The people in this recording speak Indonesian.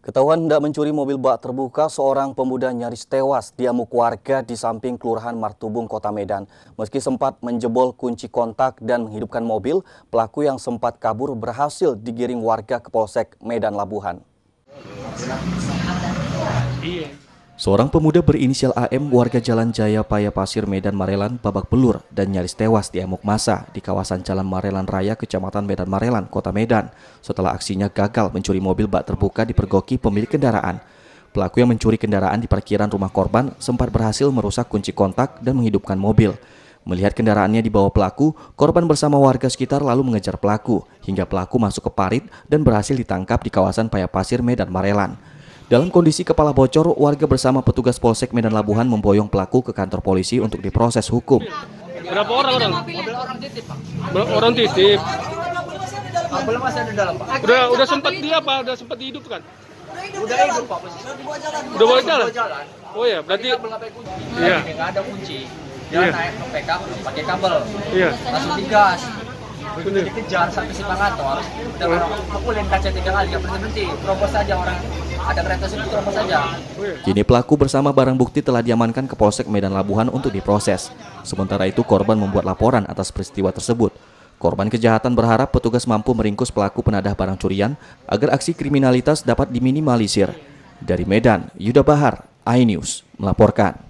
Ketahuan hendak mencuri mobil bak terbuka, seorang pemuda nyaris tewas diamuk warga di samping Kelurahan Martubung, Kota Medan. Meski sempat menjebol kunci kontak dan menghidupkan mobil, pelaku yang sempat kabur berhasil digiring warga ke Polsek Medan Labuhan. Iya. Seorang pemuda berinisial AM warga Jalan Jaya Paya Pasir Medan Marelan babak belur dan nyaris tewas di amuk masa di kawasan Jalan Marelan Raya Kecamatan Medan Marelan, Kota Medan setelah aksinya gagal mencuri mobil bak terbuka di dipergoki pemilik kendaraan. Pelaku yang mencuri kendaraan di parkiran rumah korban sempat berhasil merusak kunci kontak dan menghidupkan mobil. Melihat kendaraannya dibawa pelaku, korban bersama warga sekitar lalu mengejar pelaku hingga pelaku masuk ke parit dan berhasil ditangkap di kawasan Paya Pasir Medan Marelan. Dalam kondisi kepala bocor, warga bersama petugas Polsek Medan Labuhan memboyong pelaku ke kantor polisi untuk diproses hukum. Berapa orang orang? Orang titip, Pak. orang titip? Belum masih ada dalam, Pak. Udah, udah sempat dia, Pak. Udah sempat dihidupkan. Udah hidup, Pak. Udah boleh jalan. Oh ya, berarti Iya. Enggak ada kunci. Dia iya. naik ke PK pakai kabel. Iya. Langsung digas. Sudah dikejar sampai si pangator aku lain kaca tiga kali gak berhenti berhenti terobos saja orang ada kereta sini terobos saja oh, iya. kini pelaku bersama barang bukti telah diamankan ke Polsek Medan Labuhan untuk diproses sementara itu korban membuat laporan atas peristiwa tersebut Korban kejahatan berharap petugas mampu meringkus pelaku penadah barang curian agar aksi kriminalitas dapat diminimalisir. Dari Medan, Yuda Bahar, iNews melaporkan.